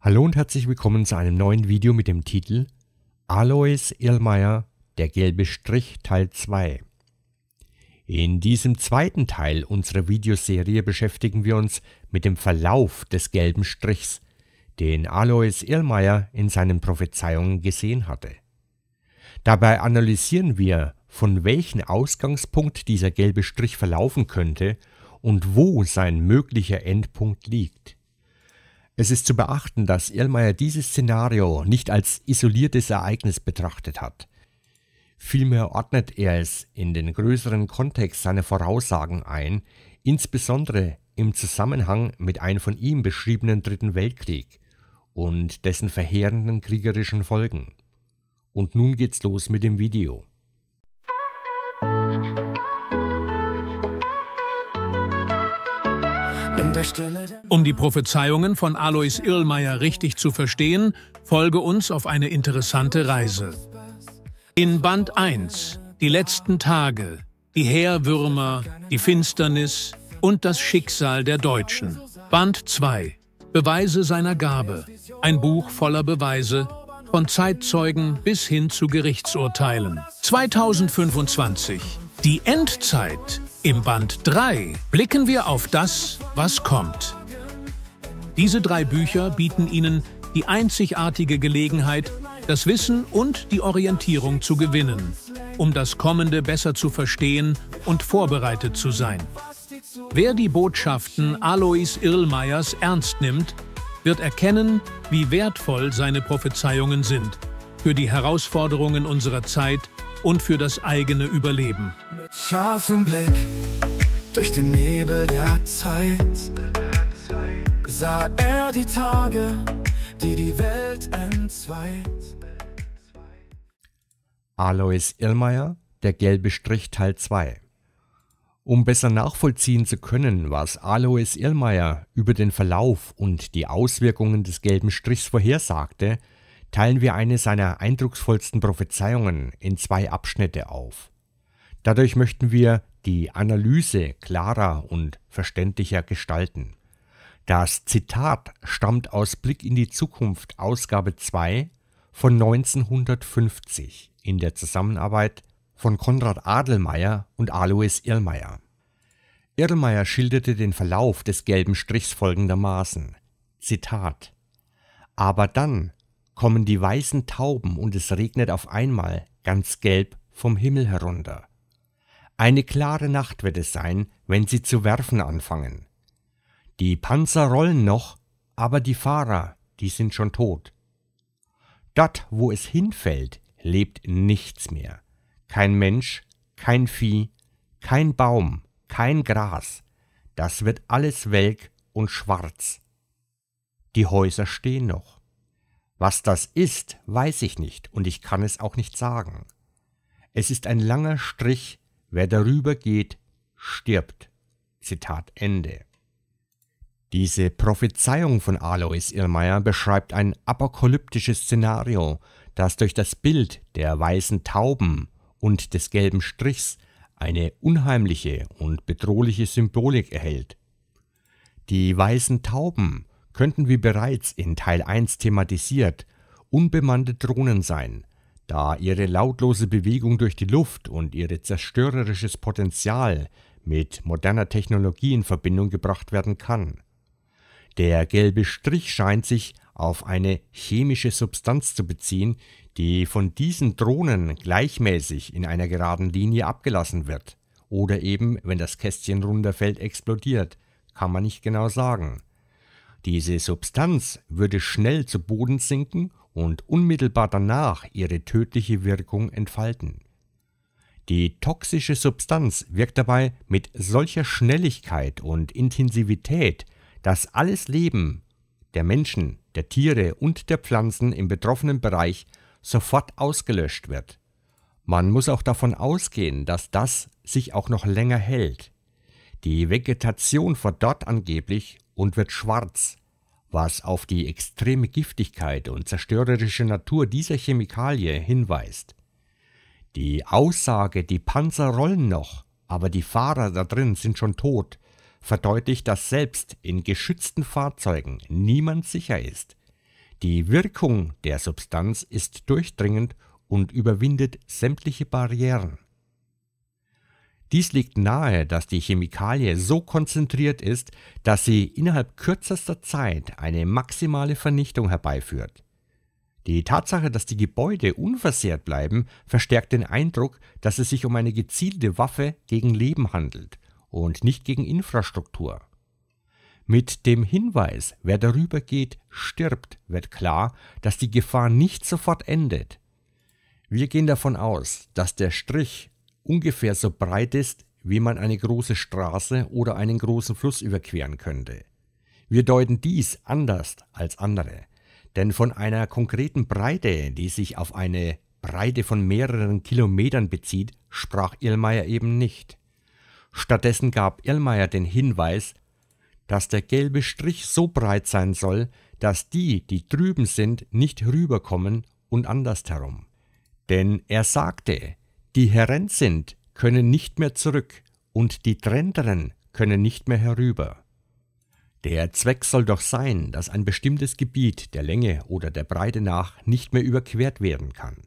Hallo und herzlich willkommen zu einem neuen Video mit dem Titel Alois Irlmeier, der gelbe Strich Teil 2. In diesem zweiten Teil unserer Videoserie beschäftigen wir uns mit dem Verlauf des gelben Strichs, den Alois Irlmeier in seinen Prophezeiungen gesehen hatte. Dabei analysieren wir, von welchem Ausgangspunkt dieser gelbe Strich verlaufen könnte und wo sein möglicher Endpunkt liegt. Es ist zu beachten, dass Erlmeyer dieses Szenario nicht als isoliertes Ereignis betrachtet hat. Vielmehr ordnet er es in den größeren Kontext seiner Voraussagen ein, insbesondere im Zusammenhang mit einem von ihm beschriebenen Dritten Weltkrieg und dessen verheerenden kriegerischen Folgen. Und nun geht's los mit dem Video. Um die Prophezeiungen von Alois Irlmeier richtig zu verstehen, folge uns auf eine interessante Reise. In Band 1, die letzten Tage, die Heerwürmer, die Finsternis und das Schicksal der Deutschen. Band 2, Beweise seiner Gabe, ein Buch voller Beweise, von Zeitzeugen bis hin zu Gerichtsurteilen. 2025, die Endzeit. Im Band 3 blicken wir auf das, was kommt. Diese drei Bücher bieten Ihnen die einzigartige Gelegenheit, das Wissen und die Orientierung zu gewinnen, um das Kommende besser zu verstehen und vorbereitet zu sein. Wer die Botschaften Alois Irlmeyers ernst nimmt, wird erkennen, wie wertvoll seine Prophezeiungen sind für die Herausforderungen unserer Zeit und für das eigene Überleben mit scharfem Blick durch den Nebel der Zeit sah er die Tage, die die Welt entzweit. Alois Irlmeier, Der gelbe Strich Teil 2 um besser nachvollziehen zu können, was Alois Irlmeier über den Verlauf und die Auswirkungen des gelben Strichs vorhersagte, teilen wir eine seiner eindrucksvollsten Prophezeiungen in zwei Abschnitte auf. Dadurch möchten wir die Analyse klarer und verständlicher gestalten. Das Zitat stammt aus Blick in die Zukunft Ausgabe 2 von 1950 in der Zusammenarbeit von Konrad Adelmeier und Alois Irlmeier. Irlmeier schilderte den Verlauf des gelben Strichs folgendermaßen: Zitat. Aber dann kommen die weißen Tauben und es regnet auf einmal ganz gelb vom Himmel herunter. Eine klare Nacht wird es sein, wenn sie zu werfen anfangen. Die Panzer rollen noch, aber die Fahrer, die sind schon tot. Dort, wo es hinfällt, lebt nichts mehr. Kein Mensch, kein Vieh, kein Baum, kein Gras. Das wird alles welk und schwarz. Die Häuser stehen noch. Was das ist, weiß ich nicht und ich kann es auch nicht sagen. Es ist ein langer Strich, Wer darüber geht, stirbt. Zitat Ende. Diese Prophezeiung von Alois Irrmeier beschreibt ein apokalyptisches Szenario, das durch das Bild der weißen Tauben und des gelben Strichs eine unheimliche und bedrohliche Symbolik erhält. Die weißen Tauben könnten wie bereits in Teil 1 thematisiert unbemannte Drohnen sein, da ihre lautlose Bewegung durch die Luft und ihr zerstörerisches Potenzial mit moderner Technologie in Verbindung gebracht werden kann. Der gelbe Strich scheint sich auf eine chemische Substanz zu beziehen, die von diesen Drohnen gleichmäßig in einer geraden Linie abgelassen wird. Oder eben, wenn das Kästchen runterfällt, explodiert, kann man nicht genau sagen. Diese Substanz würde schnell zu Boden sinken und unmittelbar danach ihre tödliche Wirkung entfalten. Die toxische Substanz wirkt dabei mit solcher Schnelligkeit und Intensivität, dass alles Leben der Menschen, der Tiere und der Pflanzen im betroffenen Bereich sofort ausgelöscht wird. Man muss auch davon ausgehen, dass das sich auch noch länger hält. Die Vegetation verdorrt angeblich und wird schwarz, was auf die extreme Giftigkeit und zerstörerische Natur dieser Chemikalie hinweist. Die Aussage, die Panzer rollen noch, aber die Fahrer da drin sind schon tot, verdeutlicht, dass selbst in geschützten Fahrzeugen niemand sicher ist. Die Wirkung der Substanz ist durchdringend und überwindet sämtliche Barrieren. Dies liegt nahe, dass die Chemikalie so konzentriert ist, dass sie innerhalb kürzester Zeit eine maximale Vernichtung herbeiführt. Die Tatsache, dass die Gebäude unversehrt bleiben, verstärkt den Eindruck, dass es sich um eine gezielte Waffe gegen Leben handelt und nicht gegen Infrastruktur. Mit dem Hinweis, wer darüber geht, stirbt, wird klar, dass die Gefahr nicht sofort endet. Wir gehen davon aus, dass der Strich ungefähr so breit ist, wie man eine große Straße oder einen großen Fluss überqueren könnte. Wir deuten dies anders als andere, denn von einer konkreten Breite, die sich auf eine Breite von mehreren Kilometern bezieht, sprach Irlmeier eben nicht. Stattdessen gab Irlmeier den Hinweis, dass der gelbe Strich so breit sein soll, dass die, die drüben sind, nicht rüberkommen und andersherum. Denn er sagte, die Herren sind, können nicht mehr zurück, und die Trenneren können nicht mehr herüber. Der Zweck soll doch sein, dass ein bestimmtes Gebiet der Länge oder der Breite nach nicht mehr überquert werden kann.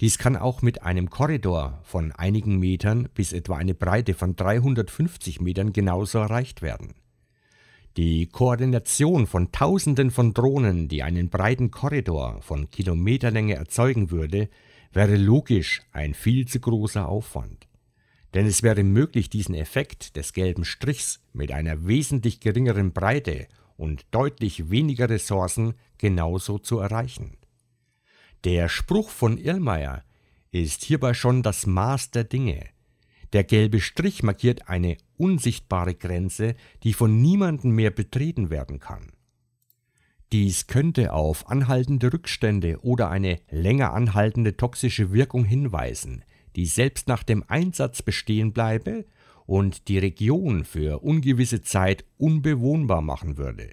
Dies kann auch mit einem Korridor von einigen Metern bis etwa eine Breite von 350 Metern genauso erreicht werden. Die Koordination von Tausenden von Drohnen, die einen breiten Korridor von Kilometerlänge erzeugen würde, wäre logisch ein viel zu großer Aufwand. Denn es wäre möglich, diesen Effekt des gelben Strichs mit einer wesentlich geringeren Breite und deutlich weniger Ressourcen genauso zu erreichen. Der Spruch von Irlmeier ist hierbei schon das Maß der Dinge. Der gelbe Strich markiert eine unsichtbare Grenze, die von niemandem mehr betreten werden kann. Dies könnte auf anhaltende Rückstände oder eine länger anhaltende toxische Wirkung hinweisen, die selbst nach dem Einsatz bestehen bleibe und die Region für ungewisse Zeit unbewohnbar machen würde.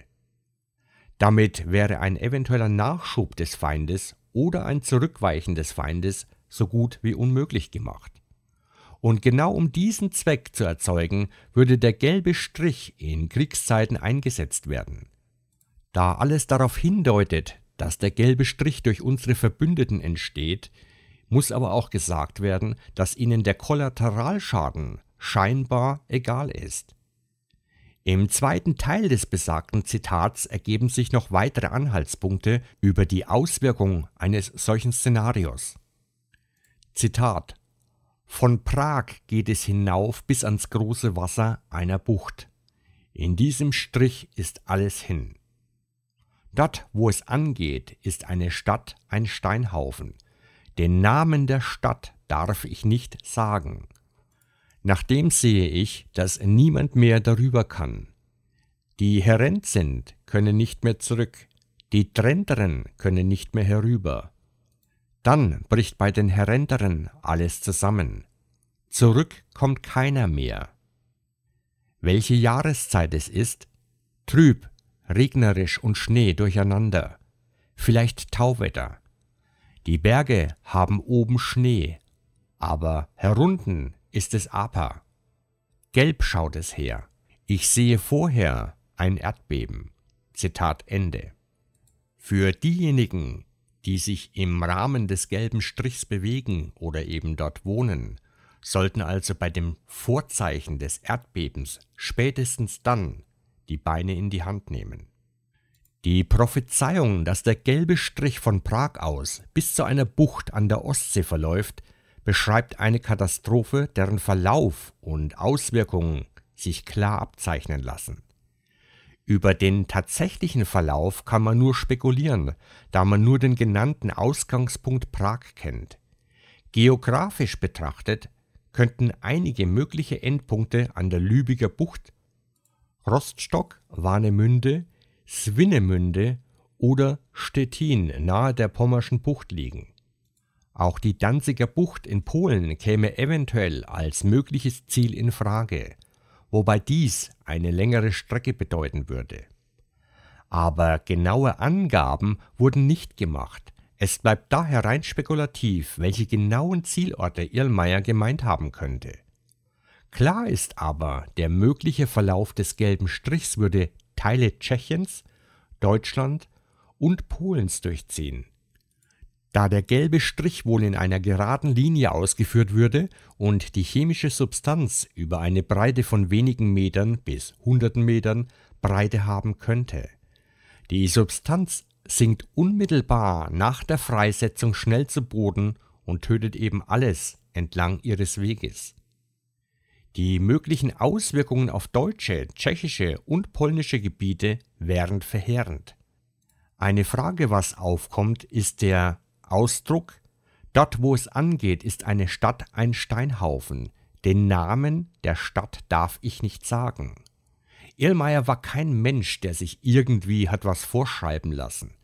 Damit wäre ein eventueller Nachschub des Feindes oder ein Zurückweichen des Feindes so gut wie unmöglich gemacht. Und genau um diesen Zweck zu erzeugen, würde der gelbe Strich in Kriegszeiten eingesetzt werden. Da alles darauf hindeutet, dass der gelbe Strich durch unsere Verbündeten entsteht, muss aber auch gesagt werden, dass ihnen der Kollateralschaden scheinbar egal ist. Im zweiten Teil des besagten Zitats ergeben sich noch weitere Anhaltspunkte über die Auswirkung eines solchen Szenarios. Zitat Von Prag geht es hinauf bis ans große Wasser einer Bucht. In diesem Strich ist alles hin. Dort, wo es angeht, ist eine Stadt ein Steinhaufen. Den Namen der Stadt darf ich nicht sagen. Nachdem sehe ich, dass niemand mehr darüber kann. Die herent sind, können nicht mehr zurück, die Trenteren können nicht mehr herüber. Dann bricht bei den Herenteren alles zusammen. Zurück kommt keiner mehr. Welche Jahreszeit es ist? Trüb, regnerisch und Schnee durcheinander, vielleicht Tauwetter. Die Berge haben oben Schnee, aber herunten ist es Apa. Gelb schaut es her. Ich sehe vorher ein Erdbeben. Zitat Ende. Für diejenigen, die sich im Rahmen des gelben Strichs bewegen oder eben dort wohnen, sollten also bei dem Vorzeichen des Erdbebens spätestens dann die Beine in die Hand nehmen. Die Prophezeiung, dass der gelbe Strich von Prag aus bis zu einer Bucht an der Ostsee verläuft, beschreibt eine Katastrophe, deren Verlauf und Auswirkungen sich klar abzeichnen lassen. Über den tatsächlichen Verlauf kann man nur spekulieren, da man nur den genannten Ausgangspunkt Prag kennt. Geografisch betrachtet könnten einige mögliche Endpunkte an der Lübecker Bucht Rostock, Warnemünde, Swinemünde oder Stettin nahe der Pommerschen Bucht liegen. Auch die Danziger Bucht in Polen käme eventuell als mögliches Ziel in Frage, wobei dies eine längere Strecke bedeuten würde. Aber genaue Angaben wurden nicht gemacht. Es bleibt daher rein spekulativ, welche genauen Zielorte Irlmeier gemeint haben könnte. Klar ist aber, der mögliche Verlauf des gelben Strichs würde Teile Tschechiens, Deutschland und Polens durchziehen. Da der gelbe Strich wohl in einer geraden Linie ausgeführt würde und die chemische Substanz über eine Breite von wenigen Metern bis hunderten Metern Breite haben könnte. Die Substanz sinkt unmittelbar nach der Freisetzung schnell zu Boden und tötet eben alles entlang ihres Weges. Die möglichen Auswirkungen auf deutsche, tschechische und polnische Gebiete wären verheerend. Eine Frage, was aufkommt, ist der Ausdruck Dort, wo es angeht, ist eine Stadt ein Steinhaufen. Den Namen der Stadt darf ich nicht sagen. Irlmeier war kein Mensch, der sich irgendwie hat was vorschreiben lassen.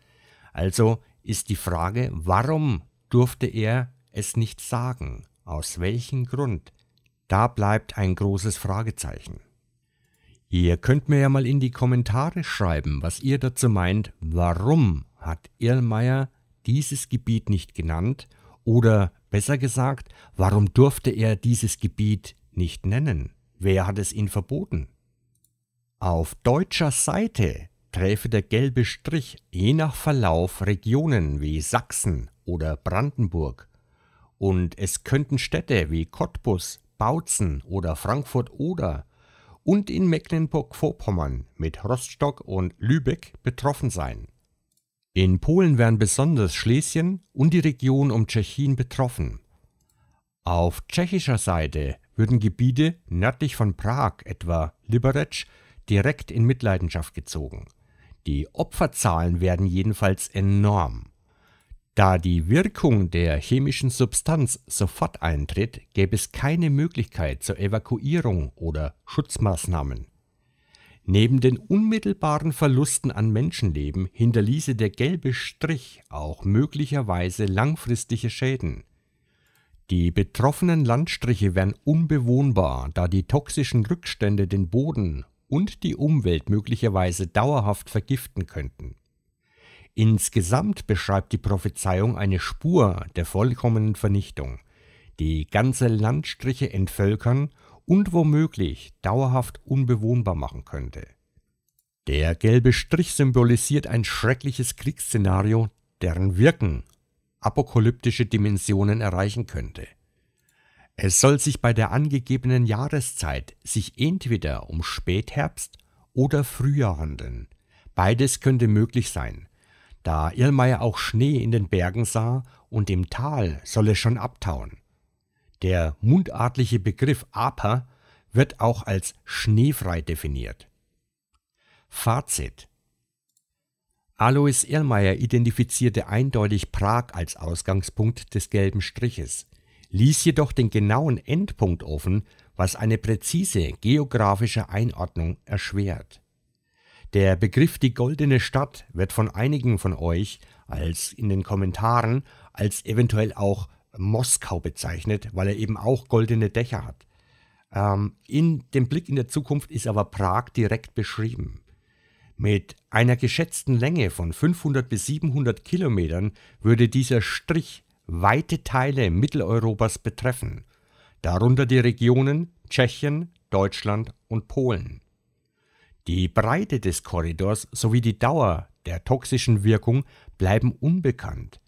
Also ist die Frage, warum durfte er es nicht sagen? Aus welchem Grund? Da bleibt ein großes Fragezeichen. Ihr könnt mir ja mal in die Kommentare schreiben, was ihr dazu meint, warum hat Irlmeier dieses Gebiet nicht genannt oder besser gesagt, warum durfte er dieses Gebiet nicht nennen? Wer hat es ihn verboten? Auf deutscher Seite träfe der gelbe Strich je nach Verlauf Regionen wie Sachsen oder Brandenburg und es könnten Städte wie Cottbus, Bautzen oder Frankfurt Oder und in Mecklenburg-Vorpommern mit Rostock und Lübeck betroffen sein. In Polen wären besonders Schlesien und die Region um Tschechien betroffen. Auf tschechischer Seite würden Gebiete nördlich von Prag, etwa Liberec, direkt in Mitleidenschaft gezogen. Die Opferzahlen werden jedenfalls enorm. Da die Wirkung der chemischen Substanz sofort eintritt, gäbe es keine Möglichkeit zur Evakuierung oder Schutzmaßnahmen. Neben den unmittelbaren Verlusten an Menschenleben hinterließe der gelbe Strich auch möglicherweise langfristige Schäden. Die betroffenen Landstriche wären unbewohnbar, da die toxischen Rückstände den Boden und die Umwelt möglicherweise dauerhaft vergiften könnten. Insgesamt beschreibt die Prophezeiung eine Spur der vollkommenen Vernichtung, die ganze Landstriche entvölkern und womöglich dauerhaft unbewohnbar machen könnte. Der gelbe Strich symbolisiert ein schreckliches Kriegsszenario, deren Wirken apokalyptische Dimensionen erreichen könnte. Es soll sich bei der angegebenen Jahreszeit sich entweder um Spätherbst oder Frühjahr handeln. Beides könnte möglich sein, da Irlmeier auch Schnee in den Bergen sah und im Tal solle schon abtauen. Der mundartliche Begriff Aper wird auch als schneefrei definiert. Fazit Alois Irlmeier identifizierte eindeutig Prag als Ausgangspunkt des gelben Striches, ließ jedoch den genauen Endpunkt offen, was eine präzise geografische Einordnung erschwert der Begriff die Goldene Stadt wird von einigen von euch als in den Kommentaren als eventuell auch Moskau bezeichnet, weil er eben auch goldene Dächer hat. Ähm, in dem Blick in der Zukunft ist aber Prag direkt beschrieben. Mit einer geschätzten Länge von 500 bis 700 Kilometern würde dieser Strich weite Teile Mitteleuropas betreffen, darunter die Regionen Tschechien, Deutschland und Polen. Die Breite des Korridors sowie die Dauer der toxischen Wirkung bleiben unbekannt,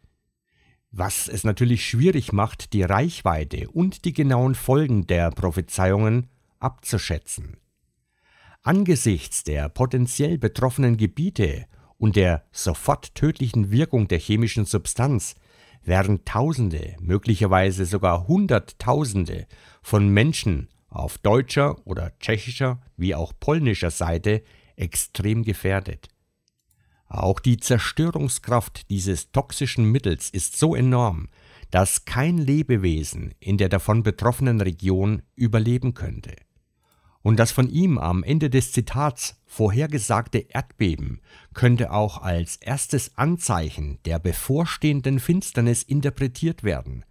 was es natürlich schwierig macht, die Reichweite und die genauen Folgen der Prophezeiungen abzuschätzen. Angesichts der potenziell betroffenen Gebiete und der sofort tödlichen Wirkung der chemischen Substanz wären Tausende, möglicherweise sogar Hunderttausende von Menschen auf deutscher oder tschechischer wie auch polnischer Seite extrem gefährdet. Auch die Zerstörungskraft dieses toxischen Mittels ist so enorm, dass kein Lebewesen in der davon betroffenen Region überleben könnte. Und das von ihm am Ende des Zitats vorhergesagte Erdbeben könnte auch als erstes Anzeichen der bevorstehenden Finsternis interpretiert werden,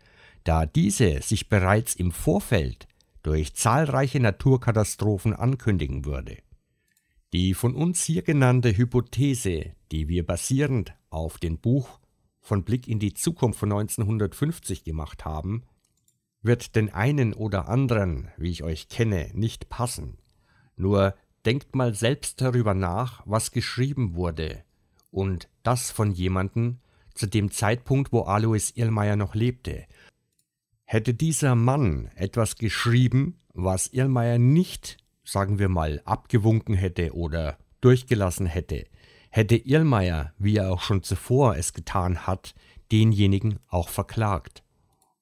da diese sich bereits im Vorfeld durch zahlreiche Naturkatastrophen ankündigen würde. Die von uns hier genannte Hypothese, die wir basierend auf dem Buch von Blick in die Zukunft von 1950 gemacht haben, wird den einen oder anderen, wie ich euch kenne, nicht passen. Nur denkt mal selbst darüber nach, was geschrieben wurde, und das von jemandem zu dem Zeitpunkt, wo Alois Irlmeier noch lebte, Hätte dieser Mann etwas geschrieben, was Irlmeier nicht, sagen wir mal, abgewunken hätte oder durchgelassen hätte, hätte Irlmeier, wie er auch schon zuvor es getan hat, denjenigen auch verklagt.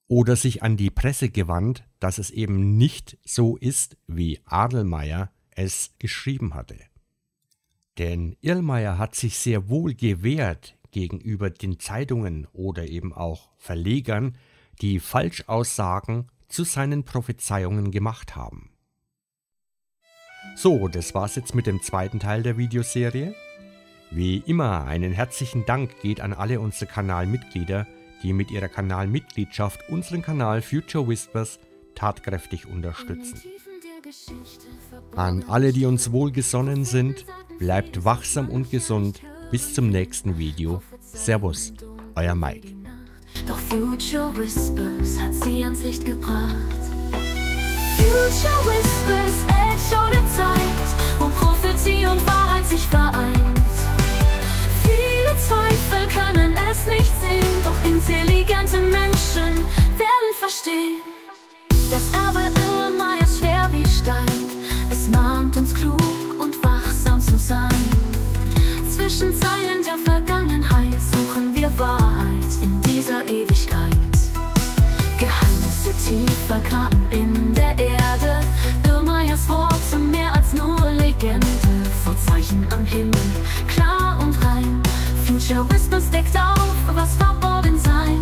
Oder sich an die Presse gewandt, dass es eben nicht so ist, wie Adelmeier es geschrieben hatte. Denn Irlmeier hat sich sehr wohl gewehrt gegenüber den Zeitungen oder eben auch Verlegern, die Falschaussagen zu seinen Prophezeiungen gemacht haben. So, das war's jetzt mit dem zweiten Teil der Videoserie. Wie immer, einen herzlichen Dank geht an alle unsere Kanalmitglieder, die mit ihrer Kanalmitgliedschaft unseren Kanal Future Whispers tatkräftig unterstützen. An alle, die uns wohlgesonnen sind, bleibt wachsam und gesund. Bis zum nächsten Video. Servus, euer Mike. Doch Future Whispers hat sie ans Licht gebracht. Future Whispers, Echo der Zeit, wo Prophetie und Wahrheit sich vereint. Viele Zweifel können es nicht sehen, doch intelligente Menschen werden verstehen. Das Erbe immer ist schwer wie Stein, es mahnt uns klug und wachsam zu sein. Zwischen Zeilen der Vergangenheit suchen wir Wahrheit in dir dieser Ewigkeit. Geheimnisse tiefer Karten in der Erde, Irrmeyers Worte mehr als nur Legende. Vorzeichen am Himmel, klar und rein, Futurismus deckt auf, was verborgen sein.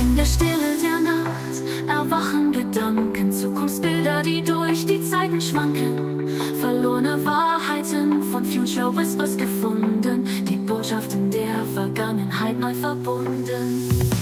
In der Stille der Nacht erwachen Gedanken, Zukunftsbilder, die durch die Zeiten schwanken. Verlorene Wahrheiten von Future Whispers gefunden, die Botschaften der Vergangenheit neu verbunden.